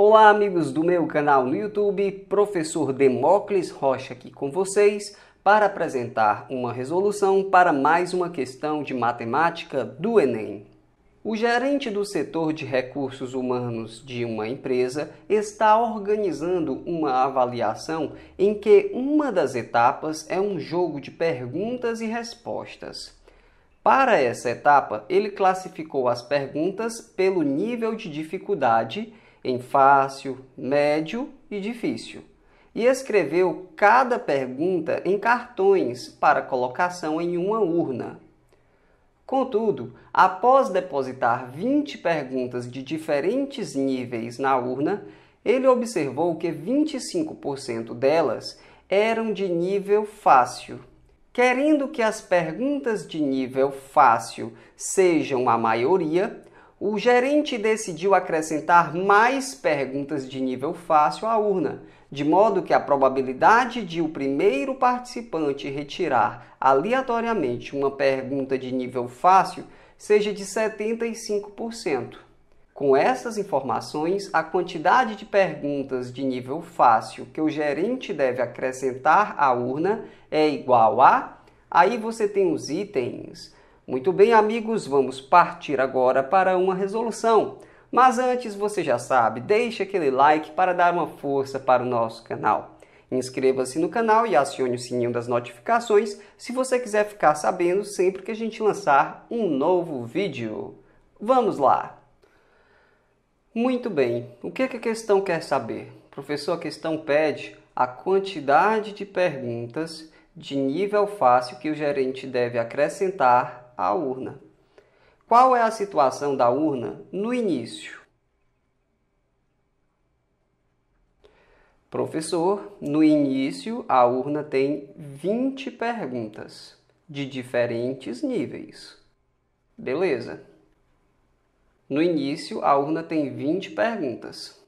Olá amigos do meu canal no YouTube, professor Demócles Rocha aqui com vocês para apresentar uma resolução para mais uma questão de matemática do Enem. O gerente do setor de recursos humanos de uma empresa está organizando uma avaliação em que uma das etapas é um jogo de perguntas e respostas. Para essa etapa, ele classificou as perguntas pelo nível de dificuldade em fácil, médio e difícil, e escreveu cada pergunta em cartões para colocação em uma urna. Contudo, após depositar 20 perguntas de diferentes níveis na urna, ele observou que 25% delas eram de nível fácil. Querendo que as perguntas de nível fácil sejam a maioria, o gerente decidiu acrescentar mais perguntas de nível fácil à urna, de modo que a probabilidade de o primeiro participante retirar aleatoriamente uma pergunta de nível fácil seja de 75%. Com essas informações, a quantidade de perguntas de nível fácil que o gerente deve acrescentar à urna é igual a. Aí você tem os itens muito bem, amigos, vamos partir agora para uma resolução. Mas antes, você já sabe, deixe aquele like para dar uma força para o nosso canal. Inscreva-se no canal e acione o sininho das notificações se você quiser ficar sabendo sempre que a gente lançar um novo vídeo. Vamos lá! Muito bem, o que, é que a questão quer saber? Professor, a questão pede a quantidade de perguntas de nível fácil que o gerente deve acrescentar a urna. Qual é a situação da urna no início? Professor, no início a urna tem 20 perguntas de diferentes níveis. Beleza? No início a urna tem 20 perguntas.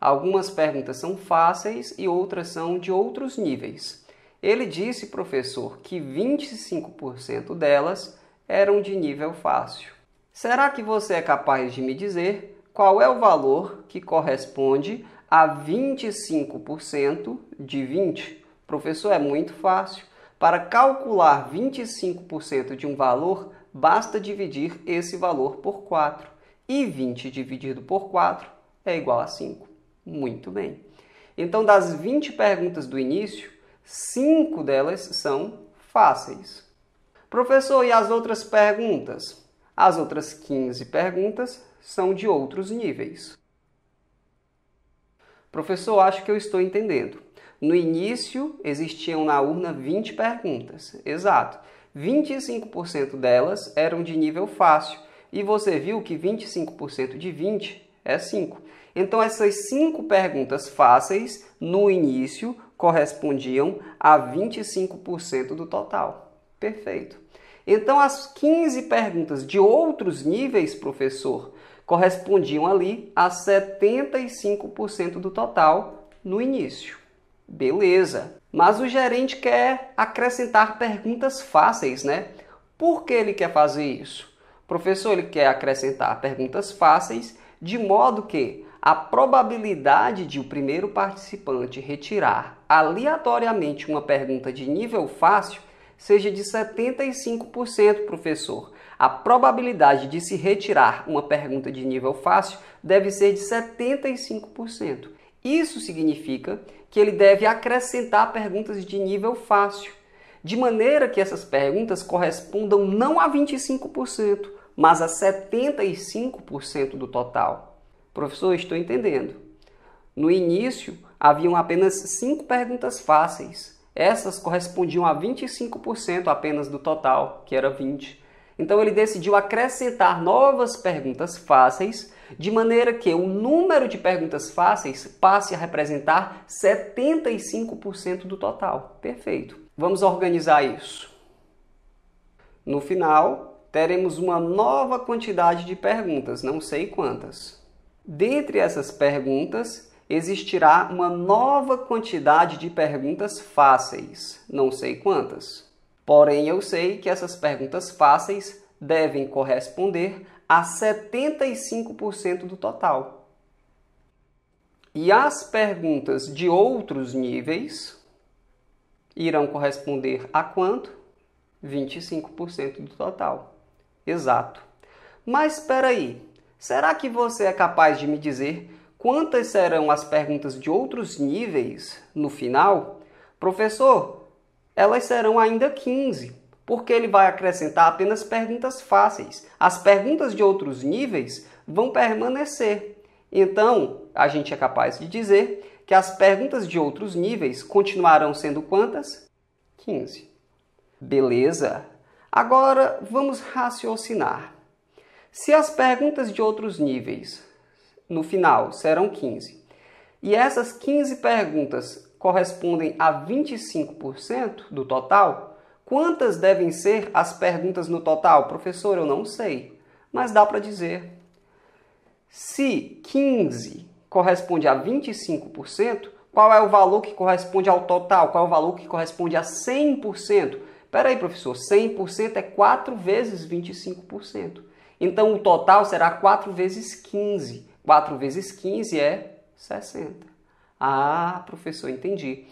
Algumas perguntas são fáceis e outras são de outros níveis. Ele disse, professor, que 25% delas eram de nível fácil. Será que você é capaz de me dizer qual é o valor que corresponde a 25% de 20? Professor, é muito fácil. Para calcular 25% de um valor, basta dividir esse valor por 4. E 20 dividido por 4 é igual a 5. Muito bem. Então, das 20 perguntas do início, Cinco delas são fáceis. Professor, e as outras perguntas? As outras 15 perguntas são de outros níveis. Professor, acho que eu estou entendendo. No início existiam na urna 20 perguntas. Exato. 25% delas eram de nível fácil e você viu que 25% de 20 é 5. Então essas 5 perguntas fáceis no início correspondiam a 25% do total. Perfeito. Então, as 15 perguntas de outros níveis, professor, correspondiam ali a 75% do total no início. Beleza. Mas o gerente quer acrescentar perguntas fáceis, né? Por que ele quer fazer isso? O professor, ele quer acrescentar perguntas fáceis de modo que a probabilidade de o primeiro participante retirar aleatoriamente uma pergunta de nível fácil seja de 75%, professor. A probabilidade de se retirar uma pergunta de nível fácil deve ser de 75%. Isso significa que ele deve acrescentar perguntas de nível fácil, de maneira que essas perguntas correspondam não a 25%, mas a 75% do total. Professor, estou entendendo. No início, haviam apenas cinco perguntas fáceis. Essas correspondiam a 25% apenas do total, que era 20. Então ele decidiu acrescentar novas perguntas fáceis, de maneira que o número de perguntas fáceis passe a representar 75% do total. Perfeito. Vamos organizar isso. No final, teremos uma nova quantidade de perguntas, não sei quantas. Dentre essas perguntas, existirá uma nova quantidade de perguntas fáceis, não sei quantas. Porém, eu sei que essas perguntas fáceis devem corresponder a 75% do total. E as perguntas de outros níveis irão corresponder a quanto? 25% do total. Exato. Mas espera aí, Será que você é capaz de me dizer quantas serão as perguntas de outros níveis no final? Professor, elas serão ainda 15, porque ele vai acrescentar apenas perguntas fáceis. As perguntas de outros níveis vão permanecer. Então, a gente é capaz de dizer que as perguntas de outros níveis continuarão sendo quantas? 15. Beleza? Agora vamos raciocinar. Se as perguntas de outros níveis, no final, serão 15, e essas 15 perguntas correspondem a 25% do total, quantas devem ser as perguntas no total? Professor, eu não sei, mas dá para dizer. Se 15 corresponde a 25%, qual é o valor que corresponde ao total? Qual é o valor que corresponde a 100%? Espera aí, professor, 100% é 4 vezes 25%. Então o total será 4 vezes 15. 4 vezes 15 é 60. Ah, professor, entendi.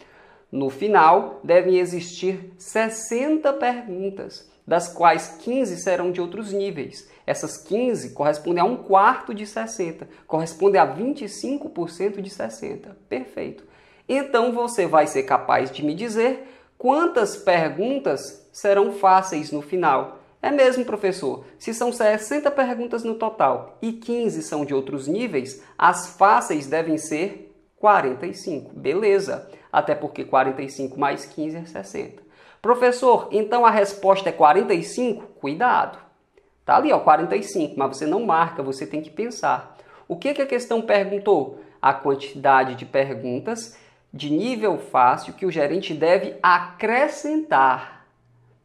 No final, devem existir 60 perguntas, das quais 15 serão de outros níveis. Essas 15 correspondem a um quarto de 60, correspondem a 25% de 60. Perfeito. Então você vai ser capaz de me dizer quantas perguntas serão fáceis no final. É mesmo, professor. Se são 60 perguntas no total e 15 são de outros níveis, as fáceis devem ser 45. Beleza. Até porque 45 mais 15 é 60. Professor, então a resposta é 45? Cuidado. Tá ali, ó, 45, mas você não marca, você tem que pensar. O que, que a questão perguntou? A quantidade de perguntas de nível fácil que o gerente deve acrescentar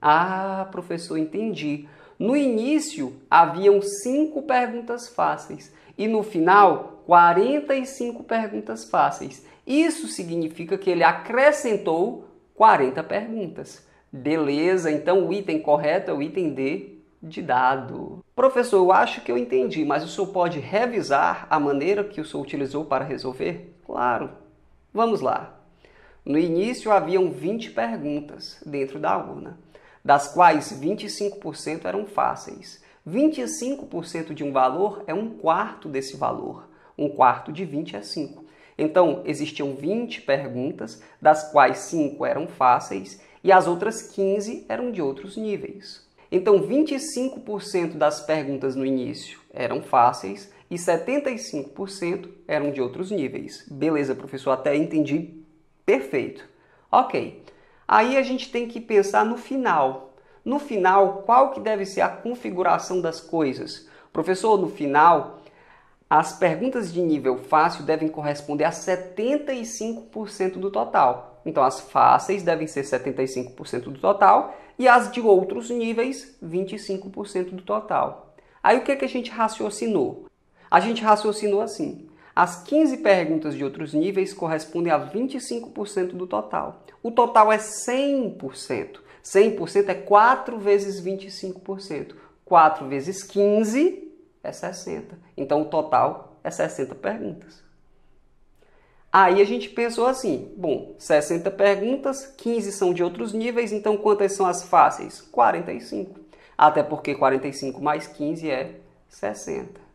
ah, professor, entendi. No início haviam cinco perguntas fáceis e no final 45 perguntas fáceis. Isso significa que ele acrescentou 40 perguntas. Beleza, então o item correto é o item D de dado. Professor, eu acho que eu entendi, mas o senhor pode revisar a maneira que o senhor utilizou para resolver? Claro. Vamos lá. No início haviam 20 perguntas dentro da urna das quais 25% eram fáceis. 25% de um valor é um quarto desse valor. Um quarto de 20 é 5. Então, existiam 20 perguntas, das quais 5 eram fáceis e as outras 15 eram de outros níveis. Então, 25% das perguntas no início eram fáceis e 75% eram de outros níveis. Beleza, professor, até entendi perfeito. Ok, Aí a gente tem que pensar no final. No final, qual que deve ser a configuração das coisas? Professor, no final, as perguntas de nível fácil devem corresponder a 75% do total. Então as fáceis devem ser 75% do total e as de outros níveis 25% do total. Aí o que, é que a gente raciocinou? A gente raciocinou assim: as 15 perguntas de outros níveis correspondem a 25% do total. O total é 100%. 100% é 4 vezes 25%. 4 vezes 15 é 60. Então o total é 60 perguntas. Aí a gente pensou assim: bom, 60 perguntas, 15 são de outros níveis, então quantas são as fáceis? 45. Até porque 45 mais 15 é 60.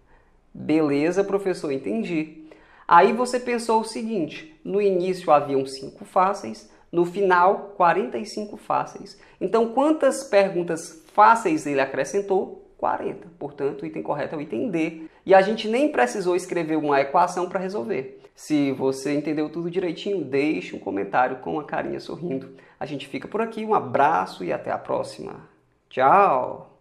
Beleza, professor, entendi. Aí você pensou o seguinte: no início haviam cinco fáceis, no final 45 fáceis. Então, quantas perguntas fáceis ele acrescentou? 40. Portanto, o item correto é o item D. E a gente nem precisou escrever uma equação para resolver. Se você entendeu tudo direitinho, deixe um comentário com a carinha sorrindo. A gente fica por aqui, um abraço e até a próxima. Tchau!